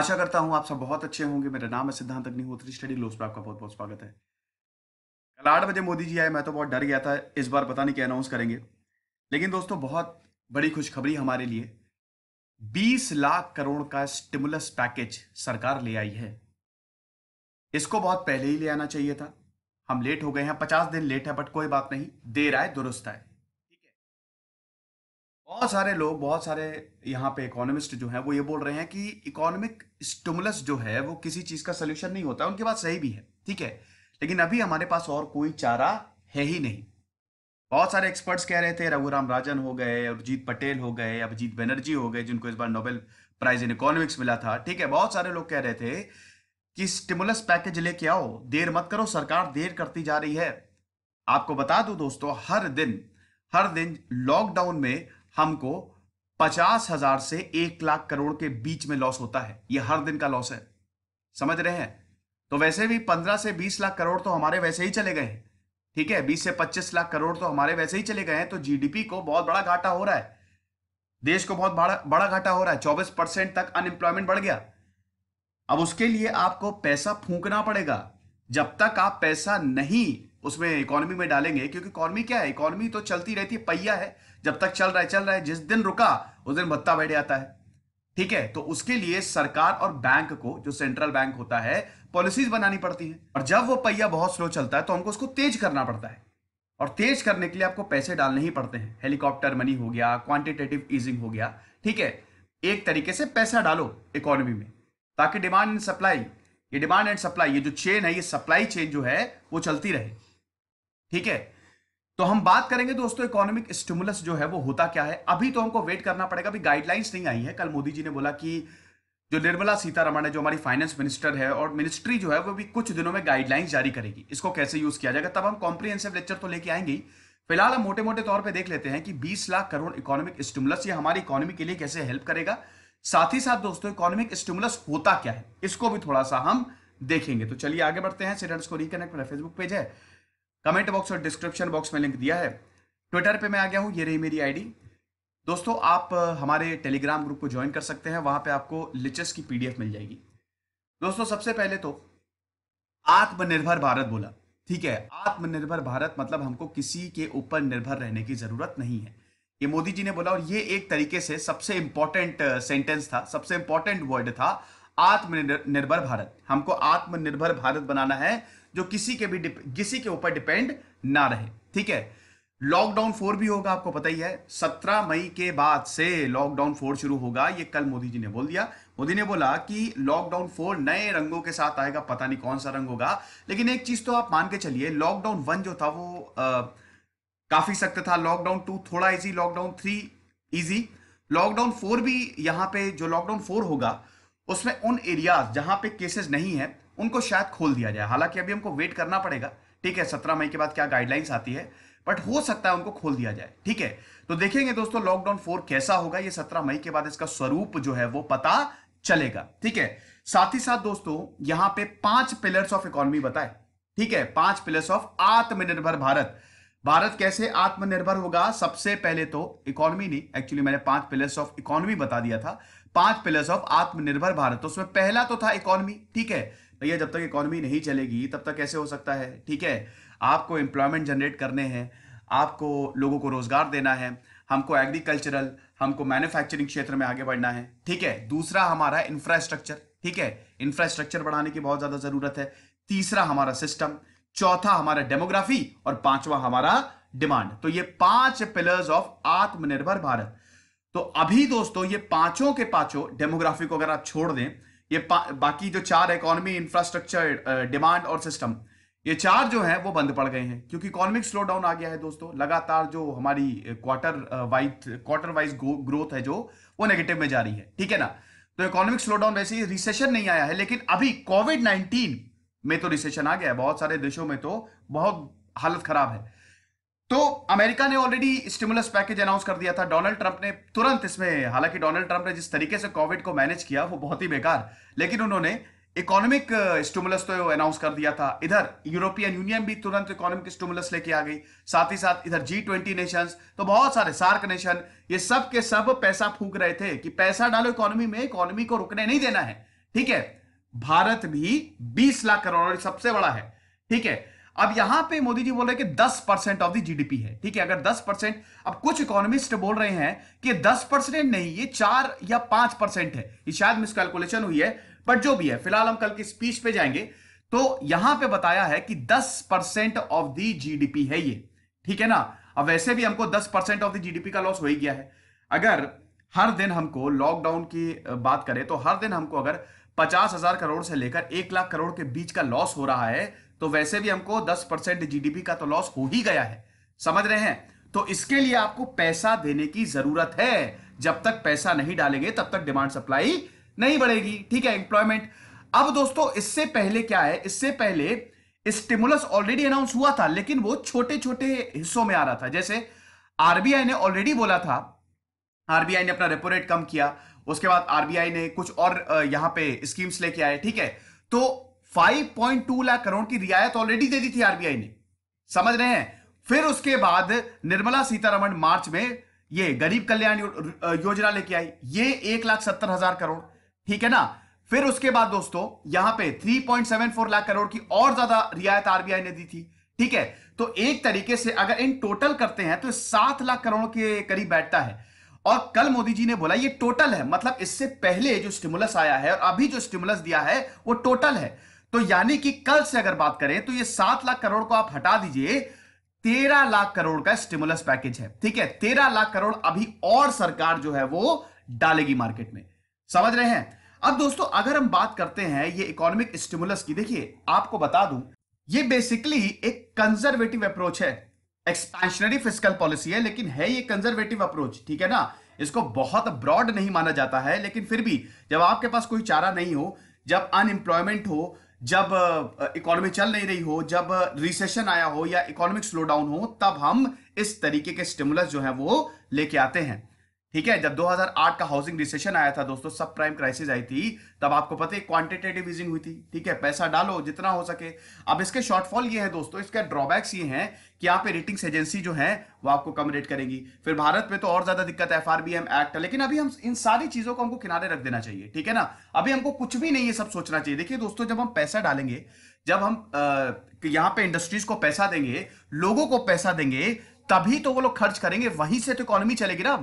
आशा करता हूं आप सब बहुत अच्छे होंगे मेरा नाम है सिद्धांत अग्निहोत्री स्टडी लोस पर आपका बहुत बहुत स्वागत है कल आठ बजे मोदी जी आए मैं तो बहुत डर गया था इस बार पता नहीं क्या अनाउंस करेंगे लेकिन दोस्तों बहुत बड़ी खुशखबरी हमारे लिए 20 लाख करोड़ का स्टिमुलस पैकेज सरकार ले आई है इसको बहुत पहले ही ले आना चाहिए था हम लेट हो गए हैं पचास दिन लेट है बट कोई बात नहीं देर आए दुरुस्त आए बहुत सारे लोग बहुत सारे यहाँ पे इकोनॉमिस्ट जो हैं वो ये बोल रहे हैं कि इकोनॉमिक स्टमुलस जो है वो किसी चीज़ का सोल्यूशन नहीं होता उनके पास सही भी है ठीक है लेकिन अभी हमारे पास और कोई चारा है ही नहीं बहुत सारे एक्सपर्ट्स कह रहे थे रघुराम राजन हो गए अभिजीत पटेल हो गए अभिजीत बनर्जी हो गए जिनको इस बार नोबेल प्राइज इन इकोनॉमिक्स मिला था ठीक है बहुत सारे लोग कह रहे थे कि स्टिमुलस पैकेज लेके आओ देर मत करो सरकार देर करती जा रही है आपको बता दूं दोस्तों हर दिन हर दिन लॉकडाउन में हमको पचास हजार से एक लाख करोड़ के बीच में लॉस होता है यह हर दिन का लॉस है समझ रहे हैं तो वैसे भी पंद्रह से बीस लाख करोड़ तो हमारे वैसे ही चले गए हैं ठीक है बीस से पच्चीस लाख करोड़ तो हमारे वैसे ही चले गए हैं तो जीडीपी को बहुत बड़ा घाटा हो रहा है देश को बहुत बड़ा बड़ा घाटा हो रहा है चौबीस परसेंट तक अनएम्प्लॉयमेंट बढ़ गया अब उसके लिए आपको पैसा फूकना पड़ेगा जब तक आप पैसा नहीं उसमें इकोनॉमी में डालेंगे क्योंकि इकोनॉमी क्या है इकोनॉमी तो चलती रहती है पहिया है जब तक चल रहा है चल रहा है जिस दिन रुका उस दिन भत्ता बैठ जाता है ठीक है तो उसके लिए सरकार और बैंक को जो सेंट्रल बैंक होता है पॉलिसीज बनानी पड़ती है और जब वो पहिया बहुत स्लो चलता है तो हमको उसको तेज करना पड़ता है और तेज करने के लिए आपको पैसे डालने ही पड़ते हैं हेलीकॉप्टर मनी हो गया क्वांटिटेटिव ईजिंग हो गया ठीक है एक तरीके से पैसा डालो इकोनॉमी में ताकि डिमांड एंड सप्लाई ये डिमांड एंड सप्लाई ये जो चेन है ये सप्लाई चेन जो है वो चलती रहे ठीक है तो हम बात करेंगे दोस्तों इकोनॉमिक स्टिमुलस जो है वो होता क्या है अभी तो हमको वेट करना पड़ेगा अभी गाइडलाइंस नहीं आई है कल मोदी जी ने बोला कि जो निर्मला सीतारमण है जो हमारी फाइनेंस मिनिस्टर है और मिनिस्ट्री जो है वो भी कुछ दिनों में गाइडलाइंस जारी करेगी इसको कैसे यूज किया जाएगा तब हम कॉम्प्रीहेंसिव लेक्चर तो लेके आएंगे फिलहाल हम मोटे मोटे तौर पर देख लेते हैं कि बीस लाख करोड़ इकोनॉमिक स्टिमुलस ये हमारी इकोनॉमी के लिए कैसे हेल्प करेगा साथ ही साथ दोस्तों इकोनॉमिक स्टिमुलस होता क्या है इसको भी थोड़ा सा हम देखेंगे तो चलिए आगे बढ़ते हैं को रिकनेक्ट मेरा फेसबुक पेज है कमेंट बॉक्स और डिस्क्रिप्शन बॉक्स में लिंक दिया है ट्विटर पे मैं आ गया हूँ ये रही मेरी आईडी दोस्तों आप हमारे टेलीग्राम ग्रुप को ज्वाइन कर सकते हैं वहां पे आपको लिचेस की पीडीएफ मिल जाएगी दोस्तों सबसे पहले तो आत्मनिर्भर भारत बोला ठीक है आत्मनिर्भर भारत मतलब हमको किसी के ऊपर निर्भर रहने की जरूरत नहीं है ये मोदी जी ने बोला और ये एक तरीके से सबसे इंपॉर्टेंट सेंटेंस था सबसे इंपॉर्टेंट वर्ड था आत्मनिर्भर भारत हमको आत्मनिर्भर भारत बनाना है जो किसी के भी किसी के ऊपर डिपेंड ना रहे ठीक है लॉकडाउन फोर भी होगा आपको पता ही है सत्रह मई के बाद से लॉकडाउन फोर शुरू होगा ये कल मोदी जी ने बोल दिया मोदी ने बोला कि लॉकडाउन फोर नए रंगों के साथ आएगा पता नहीं कौन सा रंग होगा लेकिन एक चीज तो आप मान के चलिए लॉकडाउन वन जो था वो आ, काफी सख्त था लॉकडाउन टू थोड़ा easy lockdown three easy lockdown four भी यहाँ पे जो लॉकडाउन फोर होगा उसमें उन एरियाज जहां पे केसेस नहीं है उनको शायद खोल दिया जाए हालांकि अभी हमको वेट करना पड़ेगा ठीक है सत्रह मई के बाद क्या गाइडलाइंस आती है बट हो सकता है उनको खोल दिया जाए ठीक है तो देखेंगे दोस्तों लॉकडाउन फोर कैसा होगा ये सत्रह मई के बाद इसका स्वरूप जो है वो पता चलेगा ठीक है साथ ही साथ दोस्तों यहां पे पांच पिलर्स ऑफ इकोनॉमी बताए ठीक है पांच पिलर्स ऑफ आत्मनिर्भर भारत भारत कैसे आत्मनिर्भर होगा सबसे पहले तो इकोनॉमी नहीं एक्चुअली मैंने पांच पिलर्स ऑफ इकोनॉमी बता दिया था पांच पिलर्स ऑफ आत्मनिर्भर भारत तो उसमें पहला तो था इकोनॉमी ठीक है भैया जब तक इकोनॉमी नहीं चलेगी तब तक कैसे हो सकता है ठीक है आपको एम्प्लॉयमेंट जनरेट करने हैं आपको लोगों को रोजगार देना है हमको एग्रीकल्चरल हमको मैन्युफैक्चरिंग क्षेत्र में आगे बढ़ना है ठीक है दूसरा हमारा इंफ्रास्ट्रक्चर ठीक है इंफ्रास्ट्रक्चर बढ़ाने की बहुत ज्यादा जरूरत है तीसरा हमारा सिस्टम चौथा हमारा डेमोग्राफी और पांचवा हमारा डिमांड तो ये पांच पिलर्स ऑफ आत्मनिर्भर भारत तो अभी दोस्तों ये पांचों के पांचों डेमोग्राफी को अगर आप छोड़ दें ये बाकी जो चार इकोनॉमी इंफ्रास्ट्रक्चर डिमांड और सिस्टम ये चार जो है वो बंद पड़ गए हैं क्योंकि इकोनॉमिक स्लो डाउन आ गया है दोस्तों लगातार जो हमारी quarter wise quarter wise growth है जो वो नेगेटिव में जा रही है ठीक है ना तो इकोनॉमिक स्लो डाउन वैसे ही रिसेशन नहीं आया है लेकिन अभी कोविड नाइन्टीन में तो रिसेशन आ गया है बहुत सारे देशों में तो बहुत हालत खराब है तो अमेरिका ने ऑलरेडी स्टिमुलस पैकेज अनाउंस कर दिया था डोनाल्ड ट्रंप ने तुरंत इसमें हालांकि डोनाल्ड ट्रंप ने जिस तरीके से कोविड को मैनेज किया वो बहुत ही बेकार लेकिन उन्होंने इकोनॉमिक स्टिमुलस uh, तो अनाउंस कर दिया था इधर यूरोपियन यूनियन भी तुरंत इकोनॉमिक स्टिमुलस लेके आ गई साथ ही साथ इधर जी ट्वेंटी नेशन तो बहुत सारे सार्क नेशन ये सब के सब पैसा फूक रहे थे कि पैसा डालो इकोनॉमी में इकोनॉमी को रुकने नहीं देना है ठीक है भारत भी बीस लाख करोड़ सबसे बड़ा है ठीक है अब यहां पे मोदी जी बोल रहे हैं कि 10 परसेंट ऑफ द जीडीपी है ठीक है अगर 10 परसेंट अब कुछ इकोनॉमिस्ट बोल रहे हैं कि 10 परसेंट नहीं ये चार या पांच परसेंट है ये शायद मिसकैलकुलेशन हुई है बट जो भी है फिलहाल हम कल की स्पीच पे जाएंगे तो यहां पे बताया है कि 10 परसेंट ऑफ द जीडीपी है ये ठीक है ना अब वैसे भी हमको दस परसेंट ऑफ द जीडीपी का लॉस हो ही गया है अगर हर दिन हमको लॉकडाउन की बात करें तो हर दिन हमको अगर पचास हजार करोड़ से लेकर एक लाख करोड़ के बीच का लॉस हो रहा है तो वैसे भी हमको 10 परसेंट जीडीपी का तो लॉस हो ही गया है समझ रहे हैं तो इसके लिए आपको पैसा देने की जरूरत है जब तक पैसा नहीं डालेंगे तब तक डिमांड सप्लाई नहीं बढ़ेगी ठीक है एम्प्लॉयमेंट अब दोस्तों इससे पहले क्या है इससे पहले स्टिमुलस ऑलरेडी अनाउंस हुआ था लेकिन वो छोटे छोटे हिस्सों में आ रहा था जैसे आरबीआई ने ऑलरेडी बोला था आरबीआई ने अपना रेपो रेट कम किया उसके बाद आरबीआई ने कुछ और यहां पे स्कीम्स लेके आए ठीक है तो 5.2 लाख करोड़ की रियायत ऑलरेडी दे दी थी आरबीआई ने समझ रहे हैं फिर उसके बाद निर्मला सीतारमन मार्च में ये गरीब कल्याण योजना लेके आई ये एक लाख सत्तर हजार करोड़ ठीक है ना फिर उसके बाद दोस्तों यहां पे 3.74 लाख करोड़ की और ज्यादा रियायत आरबीआई ने दी थी ठीक है तो एक तरीके से अगर इन टोटल करते हैं तो सात लाख करोड़ के करीब बैठता है और कल मोदी जी ने बोला ये टोटल है मतलब इससे पहले जो स्टिमुलस आया है और अभी जो स्टिमुलस दिया है वो टोटल है तो यानी कि कल से अगर बात करें तो ये सात लाख करोड़ को आप हटा दीजिए तेरह लाख करोड़ का स्टिमुलस पैकेज है ठीक है तेरह लाख करोड़ अभी और सरकार जो है वो डालेगी मार्केट में समझ रहे हैं अब दोस्तों अगर हम बात करते हैं ये इकोनॉमिक स्टिमुलस की देखिए आपको बता दूं ये बेसिकली एक कंजर्वेटिव अप्रोच है एक्सपेंशनरी फिजिकल पॉलिसी है लेकिन है ये कंजर्वेटिव अप्रोच ठीक है ना इसको बहुत ब्रॉड नहीं माना जाता है लेकिन फिर भी जब आपके पास कोई चारा नहीं हो जब अनएम्प्लॉयमेंट हो जब इकोनॉमी चल नहीं रही हो जब रिसेशन आया हो या इकोनॉमिक स्लो डाउन हो तब हम इस तरीके के स्टिमुलस जो है वो लेके आते हैं ठीक है जब 2008 का हाउसिंग रिसेशन आया था दोस्तों सब प्राइम क्राइसिस आई थी तब आपको पता है क्वांटिटेटिव इजिंग हुई थी ठीक है पैसा डालो जितना हो सके अब इसके शॉर्टफॉल ये है दोस्तों इसके ड्रॉबैक्स ये हैं कि यहाँ पे रेटिंग्स एजेंसी जो है वो आपको कम रेट करेंगी फिर भारत में तो और ज्यादा दिक्कत है एफ एक्ट है लेकिन अभी हम इन सारी चीजों को हमको किनारे रख देना चाहिए ठीक है ना अभी हमको कुछ भी नहीं ये सब सोचना चाहिए देखिए दोस्तों जब हम पैसा डालेंगे जब हम यहाँ पे इंडस्ट्रीज को पैसा देंगे लोगों को पैसा देंगे तभी तो वो लोग खर्च करेंगे वहीं से तो इकोनॉमी चलेगी ना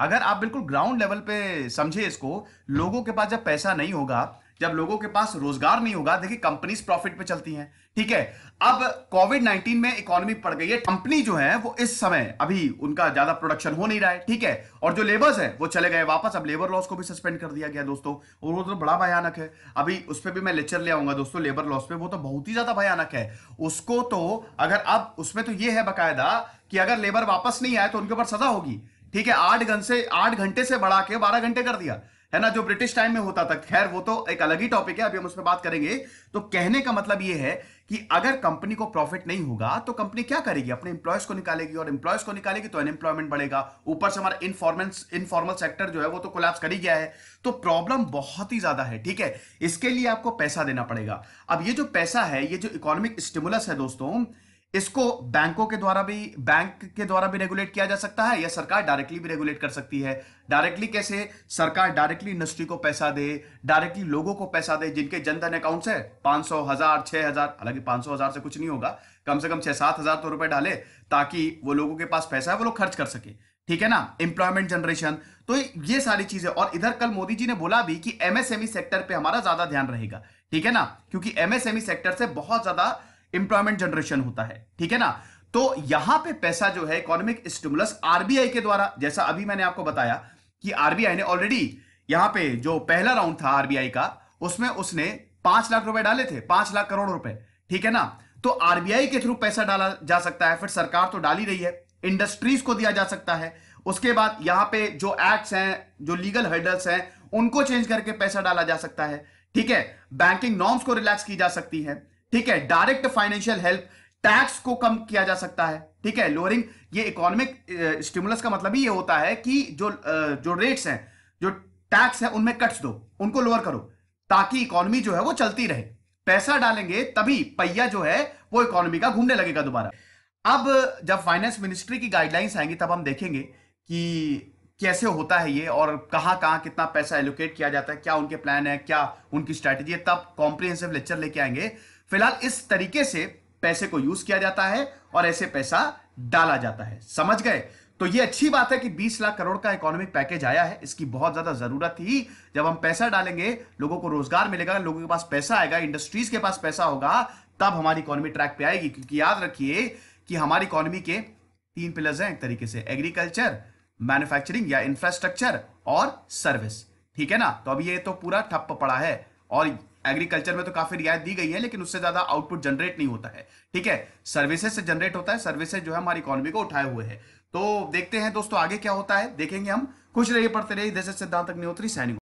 अगर आप बिल्कुल ग्राउंड लेवल पे समझे इसको लोगों के पास जब पैसा नहीं होगा जब लोगों के पास रोजगार नहीं होगा देखिए कंपनीज प्रॉफिट पे चलती हैं ठीक है अब कोविड 19 में इकोनॉमी पड़ गई है कंपनी जो है वो इस समय अभी उनका ज्यादा प्रोडक्शन हो नहीं रहा है ठीक है और जो लेबर्स है वो चले गए वापस अब लेबर लॉस को भी सस्पेंड कर दिया गया दोस्तों और वो तो बड़ा भयानक है अभी उस पर भी मैं लेक्चर ले आऊंगा दोस्तों लेबर लॉस पे वो तो बहुत ही ज्यादा भयानक है उसको तो अगर अब उसमें तो ये है बाकायदा कि अगर लेबर वापस नहीं आए तो उनके ऊपर सजा होगी ठीक है आठ घंटे से आठ घंटे से बढ़ा के बारह घंटे कर दिया है ना जो ब्रिटिश टाइम में होता था खैर वो तो एक अलग ही टॉपिक है अभी हम उस पर बात करेंगे तो कहने का मतलब ये है कि अगर कंपनी को प्रॉफिट नहीं होगा तो कंपनी क्या करेगी अपने इंप्लॉयज को निकालेगी और इंप्लॉयज को निकालेगी तो अनएम्प्लॉयमेंट बढ़ेगा ऊपर से हमारा इनफॉर्मेंस इनफॉर्मल सेक्टर जो है वो तो कोलैप्स कर ही गया है तो प्रॉब्लम बहुत ही ज्यादा है ठीक है इसके लिए आपको पैसा देना पड़ेगा अब ये जो पैसा है ये जो इकोनॉमिक स्टिमुलस है दोस्तों इसको बैंकों के द्वारा भी बैंक के द्वारा भी रेगुलेट किया जा सकता है या सरकार डायरेक्टली भी रेगुलेट कर सकती है डायरेक्टली कैसे सरकार डायरेक्टली इंडस्ट्री को पैसा दे डायरेक्टली लोगों को पैसा दे जिनके जनधन अकाउंट्स है पांच सौ हजार छह हजार हालांकि पांच सौ हजार से कुछ नहीं होगा कम से कम छह सात हजार तो रुपए डाले ताकि वो लोगों के पास पैसा है वो लोग खर्च कर सके ठीक है ना एम्प्लॉयमेंट जनरेशन तो ये सारी चीजें और इधर कल मोदी जी ने बोला भी कि एमएसएमई सेक्टर e पे हमारा ज्यादा ध्यान रहेगा ठीक है ना क्योंकि एमएसएमई सेक्टर e से बहुत ज्यादा इंप्लॉयमेंट जनरेशन होता है ठीक है ना तो यहां पे पैसा जो है इकोनॉमिक स्टिमुलस आरबीआई के द्वारा जैसा अभी मैंने आपको बताया कि आरबीआई ने ऑलरेडी यहां पे जो पहला राउंड था आरबीआई का उसमें उसने पांच लाख रुपए डाले थे पांच लाख करोड़ रुपए ठीक है ना तो आरबीआई के थ्रू पैसा डाला जा सकता है फिर सरकार तो डाल ही रही है इंडस्ट्रीज को दिया जा सकता है उसके बाद यहां पे जो एक्ट्स हैं जो लीगल हर्डल्स हैं उनको चेंज करके पैसा डाला जा सकता है ठीक है बैंकिंग नॉर्म्स को रिलैक्स की जा सकती है ठीक है डायरेक्ट फाइनेंशियल हेल्प टैक्स को कम किया जा सकता है ठीक है लोअरिंग ये इकोनॉमिक स्टिमुलस का मतलब ही ये होता है कि जो जो रेट्स हैं जो टैक्स है उनमें कट्स दो उनको लोअर करो ताकि इकोनॉमी जो है वो चलती रहे पैसा डालेंगे तभी पहिया जो है वो इकोनॉमी का घूमने लगेगा दोबारा अब जब फाइनेंस मिनिस्ट्री की गाइडलाइंस आएंगी तब हम देखेंगे कि कैसे होता है ये और कहाँ कहाँ कितना पैसा एलोकेट किया जाता है क्या उनके प्लान है क्या उनकी स्ट्रैटेजी है तब कॉम्प्रिहेंसिव लेक्चर लेके आएंगे फिलहाल इस तरीके से पैसे को यूज किया जाता है और ऐसे पैसा डाला जाता है समझ गए तो ये अच्छी बात है कि 20 लाख करोड़ का इकोनॉमिक पैकेज आया है इसकी बहुत ज्यादा जरूरत थी जब हम पैसा डालेंगे लोगों को रोजगार मिलेगा लोगों के पास पैसा आएगा इंडस्ट्रीज के पास पैसा होगा तब हमारी इकोनॉमी ट्रैक पे आएगी क्योंकि याद रखिए कि हमारी इकोनॉमी के तीन पिलर्स हैं एक तरीके से एग्रीकल्चर मैन्युफैक्चरिंग या इंफ्रास्ट्रक्चर और सर्विस ठीक है ना तो अब ये तो पूरा ठप्प पड़ा है और एग्रीकल्चर में तो काफी रियायत दी गई है लेकिन उससे ज्यादा आउटपुट जनरेट नहीं होता है ठीक है सर्विसेज से जनरेट होता है सर्विसेज जो है हमारी इकोनॉमी को उठाए हुए है तो देखते हैं दोस्तों आगे क्या होता है देखेंगे हम खुश रहिए पढ़ते रहिए देश सिद्धांत अग्निहोत्री सैनिक